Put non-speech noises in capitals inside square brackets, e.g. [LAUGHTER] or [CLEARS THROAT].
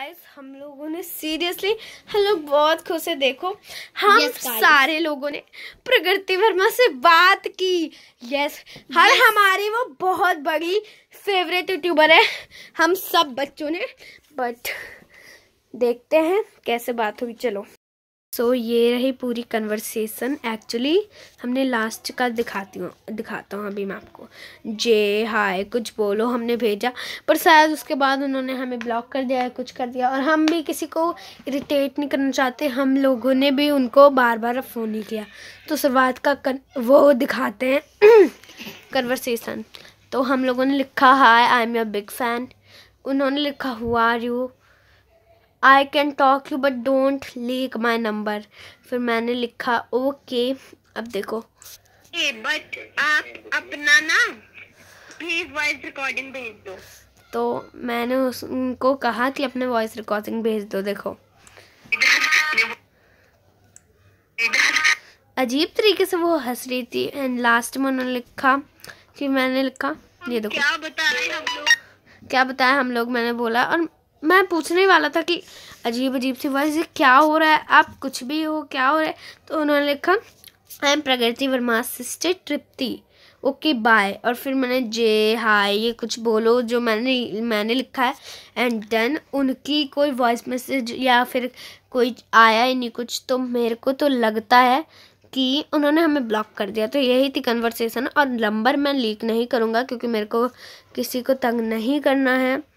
Guys हम लोगों ने सीरियसली हम लोग बहुत खुश है देखो हम yes, सारे लोगों ने प्रगति वर्मा से बात की यस yes, हर yes. हमारी वो बहुत बड़ी फेवरेट यूट्यूबर है हम सब बच्चों ने बट देखते हैं कैसे बात हुई चलो सो so, ये रही पूरी कन्वर्सेशन एक्चुअली हमने लास्ट का दिखाती हूँ दिखाता हूँ अभी मैं आपको जे हाय कुछ बोलो हमने भेजा पर शायद उसके बाद उन्होंने हमें ब्लॉक कर दिया है कुछ कर दिया और हम भी किसी को इरिटेट नहीं करना चाहते हम लोगों ने भी उनको बार बार फ़ोन नहीं किया तो शुरुआत का कर, वो दिखाते हैं कन्वर्सेसन [CLEARS THROAT] तो हम लोगों ने लिखा hi I am your big fan उन्होंने लिखा हुआ are you I can talk you but don't leak my number फिर मैंने लिखा ओके okay. अब देखो बट आप अपना ना प्लीज वॉइस रिकॉर्डिंग भेज दो तो मैंने उसको कहा कि अपने वॉइस रिकॉर्डिंग भेज दो देखो अजीब तरीके से वो हंस रही थी एंड लास्ट में उन्होंने लिखा कि मैंने लिखा ये देखो क्या बताया हम लोग क्या बताया हम लोग मैंने बोला और मैं पूछने वाला था कि अजीब अजीब सी वॉइस क्या हो रहा है आप कुछ भी हो क्या हो रहा है तो उन्होंने लिखा I am Pragati Verma sister Tripti okay bye और फिर मैंने जे हाय ये कुछ बोलो जो मैंने मैंने लिखा है एंड देन उनकी कोई वॉइस मैसेज या फिर कोई आया ही नहीं कुछ तो मेरे को तो लगता है कि उन्होंने हमें ब्लॉक कर दिया तो यही थी कन्वर्सेशन और नंबर मैं लीक नहीं करूँगा क्योंकि मेरे को किसी को तंग नहीं करना है